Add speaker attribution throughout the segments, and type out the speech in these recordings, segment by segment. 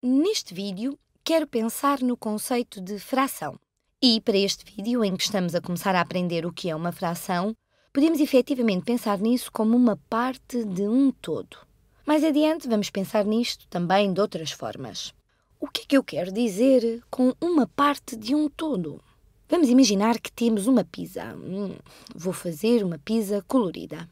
Speaker 1: Neste vídeo, quero pensar no conceito de fração. E para este vídeo, em que estamos a começar a aprender o que é uma fração, podemos efetivamente pensar nisso como uma parte de um todo. Mais adiante, vamos pensar nisto também de outras formas. O que é que eu quero dizer com uma parte de um todo? Vamos imaginar que temos uma pizza. Hum, vou fazer uma pizza colorida.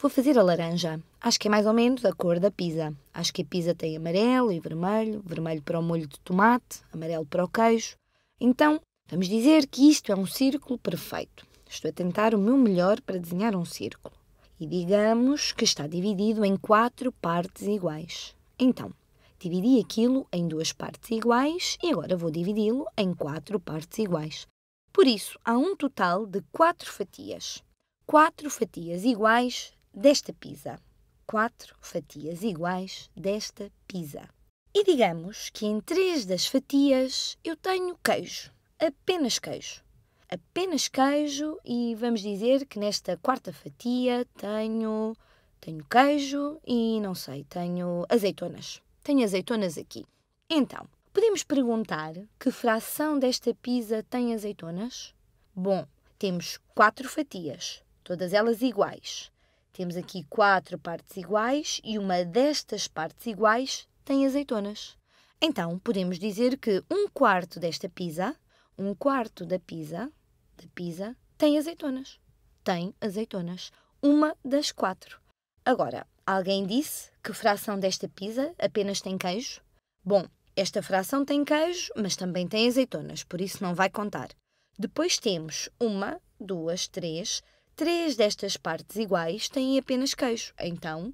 Speaker 1: Vou fazer a laranja. Acho que é mais ou menos a cor da pizza. Acho que a pizza tem amarelo e vermelho, vermelho para o molho de tomate, amarelo para o queijo. Então, vamos dizer que isto é um círculo perfeito. Estou a tentar o meu melhor para desenhar um círculo. E digamos que está dividido em quatro partes iguais. Então, dividi aquilo em duas partes iguais e agora vou dividi-lo em quatro partes iguais. Por isso, há um total de quatro fatias. Quatro fatias iguais desta pizza. Quatro fatias iguais desta pizza. E digamos que em três das fatias eu tenho queijo, apenas queijo. Apenas queijo e vamos dizer que nesta quarta fatia tenho tenho queijo e não sei, tenho azeitonas. Tenho azeitonas aqui. Então, podemos perguntar que fração desta pizza tem azeitonas? Bom, temos quatro fatias, todas elas iguais. Temos aqui quatro partes iguais e uma destas partes iguais tem azeitonas. Então, podemos dizer que um quarto desta pizza, um quarto da pizza, da pizza, tem azeitonas. Tem azeitonas. Uma das quatro. Agora, alguém disse que fração desta pizza apenas tem queijo? Bom, esta fração tem queijo, mas também tem azeitonas, por isso não vai contar. Depois temos uma, duas, três, Três destas partes iguais têm apenas queijo, então